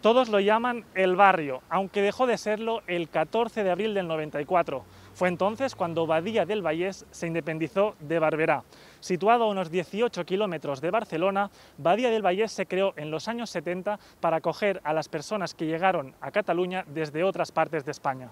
Todos lo llaman El Barrio, aunque dejó de serlo el 14 de abril del 94. Fue entonces cuando Badía del Vallés se independizó de Barberá. Situado a unos 18 kilómetros de Barcelona, Badía del Vallés se creó en los años 70 para acoger a las personas que llegaron a Cataluña desde otras partes de España.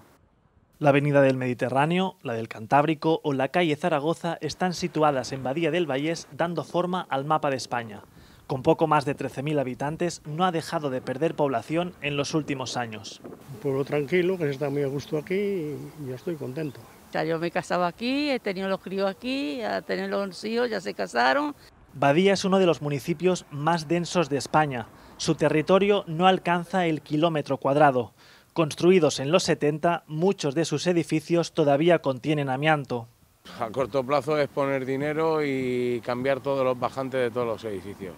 La Avenida del Mediterráneo, la del Cantábrico o la calle Zaragoza están situadas en Badía del Vallés dando forma al mapa de España con poco más de 13.000 habitantes, no ha dejado de perder población en los últimos años. Un pueblo tranquilo, que se está muy a gusto aquí y yo estoy contento. Ya yo me casaba aquí, he tenido los críos aquí, a tenido los hijos, ya se casaron. Badía es uno de los municipios más densos de España. Su territorio no alcanza el kilómetro cuadrado. Construidos en los 70, muchos de sus edificios todavía contienen amianto. A corto plazo es poner dinero y cambiar todos los bajantes de todos los edificios.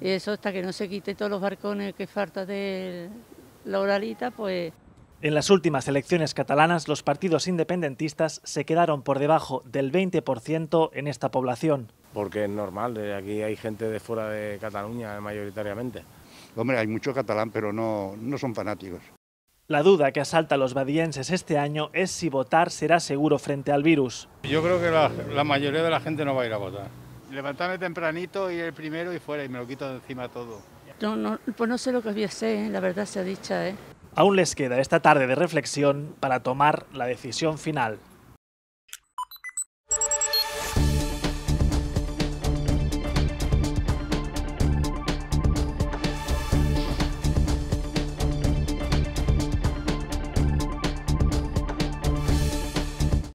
Y eso hasta que no se quite todos los barcones que falta de la oralita, pues... En las últimas elecciones catalanas, los partidos independentistas se quedaron por debajo del 20% en esta población. Porque es normal, aquí hay gente de fuera de Cataluña mayoritariamente. Hombre, hay mucho catalán, pero no, no son fanáticos. La duda que asalta a los badienses este año es si votar será seguro frente al virus. Yo creo que la mayoría de la gente no va a ir a votar levantarme tempranito, ir el primero y fuera, y me lo quito de encima todo. No, no, pues no sé lo que voy a hacer, eh, la verdad sea dicha. ¿eh? Aún les queda esta tarde de reflexión para tomar la decisión final.